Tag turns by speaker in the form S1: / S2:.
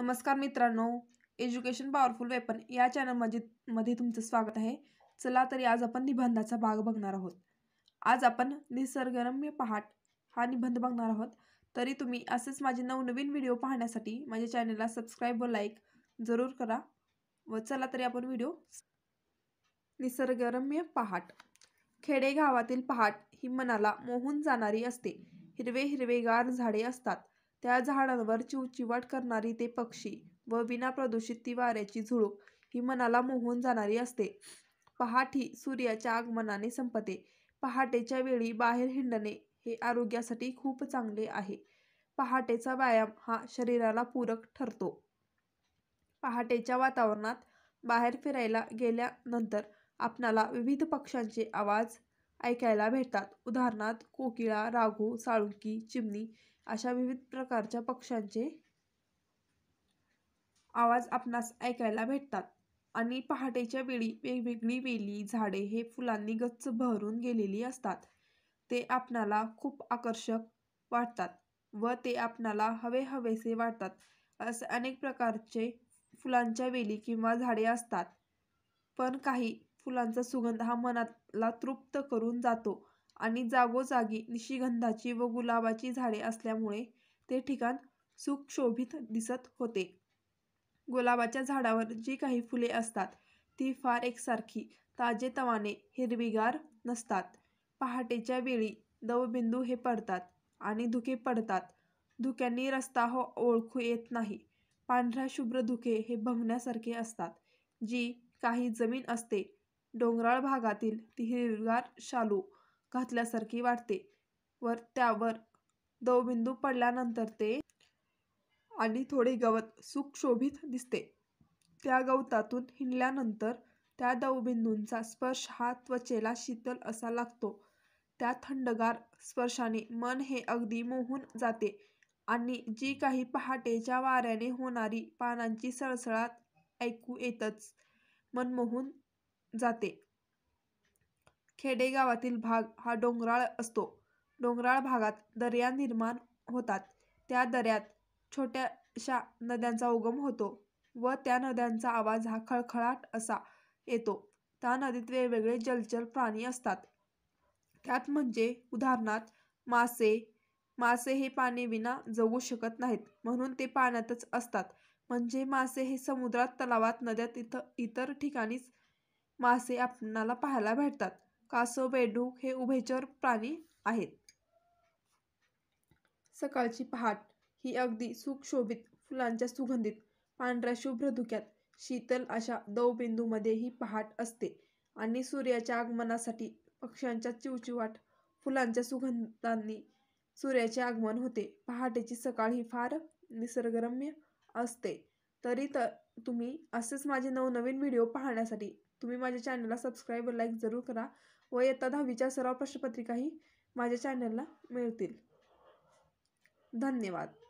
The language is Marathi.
S1: नमस्कार मित्रांनो एज्युकेशन पॉवरफुल वेपन या चॅनलमध्ये मध्ये तुमचं स्वागत आहे चला तरी आज आपण निबंधाचा भाग बघणार आहोत आज आपण निसर्गरम्य पहाट हा निबंध बघणार आहोत तरी तुम्ही असेच माझे नवनवीन व्हिडिओ पाहण्यासाठी माझ्या चॅनलला सबस्क्राईब व लाईक जरूर करा व चला तरी आपण व्हिडिओ निसर्गरम्य पहाट खेडे गावातील पहाट ही मनाला मोहून जाणारी असते हिरवे हिरवेगार झाडे असतात त्या झाडांवर चिवचिवाट करणारी ते पक्षी व विना प्रदूषित ती वाऱ्याची झुळूक ही मनाला मोहून जाणारी असते पहाट ही सूर्याच्या आगमनाने संपते पहाटेच्या वेळी बाहेर हिंडणे हे आरोग्यासाठी खूप चांगले आहे पहाटेचा व्यायाम हा शरीराला पूरक ठरतो पहाटेच्या वातावरणात बाहेर फिरायला गेल्यानंतर आपणाला विविध पक्ष्यांचे आवाज ऐकायला भेटतात उदाहरणार्थ कोकिळा राघू साळुंकी चिमणी अशा विविध प्रकारच्या पक्ष्यांचे आवाज आपणास ऐकायला भेटतात आणि पहाटेच्या वेळी वेगवेगळी वेली झाडे हे फुलांनी गच्च भरून गेलेली असतात ते आपणाला खूप आकर्षक वाटतात व ते आपणाला हवे हवेसे वाटतात असे अनेक प्रकारचे फुलांच्या वेली किंवा झाडे असतात पण काही फुलांचा सुगंध हा मनाला तृप्त करून जातो आणि जागोजागी निशिगंधाची व गुलाबाची झाडे असल्यामुळे ते ठिकाण सुखशोभित दिसत होते गुलाबाच्या झाडावर जी काही फुले असतात ती फार एकसारखी ताजेतवाने हिरवीगार नसतात पहाटेच्या वेळी दवबिंदू हे पडतात आणि धुके पडतात धुक्यांनी रस्ता हो ओळखू येत नाही पांढऱ्या शुभ्र धुके हे भंगण्यासारखे असतात जी काही जमीन असते डोंगराळ भागातील ती हिरवीगार शालू घातल्यासारखी वाटते वर त्यावर दवबिंदू पडल्यानंतर ते आणि थोडे गवत सुखशोभित दिसते त्या गवतातून हिंडल्यानंतर त्या दवबिंदूंचा स्पर्श हा त्वचेला शीतल असा लागतो त्या थंडगार स्पर्शाने मन हे अगदी मोहून जाते आणि जी काही पहाटेच्या वाऱ्याने होणारी पानांची सळसळाट ऐकू येतच मन मोहून जाते खेडेगावातील भाग हा डोंगराळ असतो डोंगराळ भागात दर्या निर्माण होतात त्या दऱ्यात छोट्याशा नद्यांचा उगम होतो व त्या नद्यांचा आवाज हा खळखळाट असा येतो त्या नदीत वेगवेगळे जलचर प्राणी असतात त्यात म्हणजे उदाहरणार्थ मासे मासे हे पाणी विना जगू शकत नाहीत म्हणून ते पाण्यातच असतात म्हणजे मासे हे समुद्रात तलावात नद्यात इथं इतर ठिकाणीच मासे आपणाला पाहायला भेटतात कासव बेडूक हे उभयचर प्राणी आहेत सकाळची पहाट ही अगदी सुखशोभित फुलांच्या सुगंधित पांढऱ्या शुभ्र धुक्यात शीतल अशा दवबिंदूमध्ये ही पहाट असते आणि सूर्याच्या आगमनासाठी पक्ष्यांच्या चिवचिवाट फुलांच्या सुगंधांनी सूर्याचे आगमन होते पहाटेची सकाळ ही फार निसर्गरम्य असते तरी तर तुम्ही असेच माझे नवनवीन व्हिडिओ पाहण्यासाठी तुम्ही माझ्या चॅनलला सबस्क्राईब लाईक जरूर करा व इयत्ता दहावीच्या सर्व प्रश्नपत्रिकाही माझ्या चॅनलला मिळतील धन्यवाद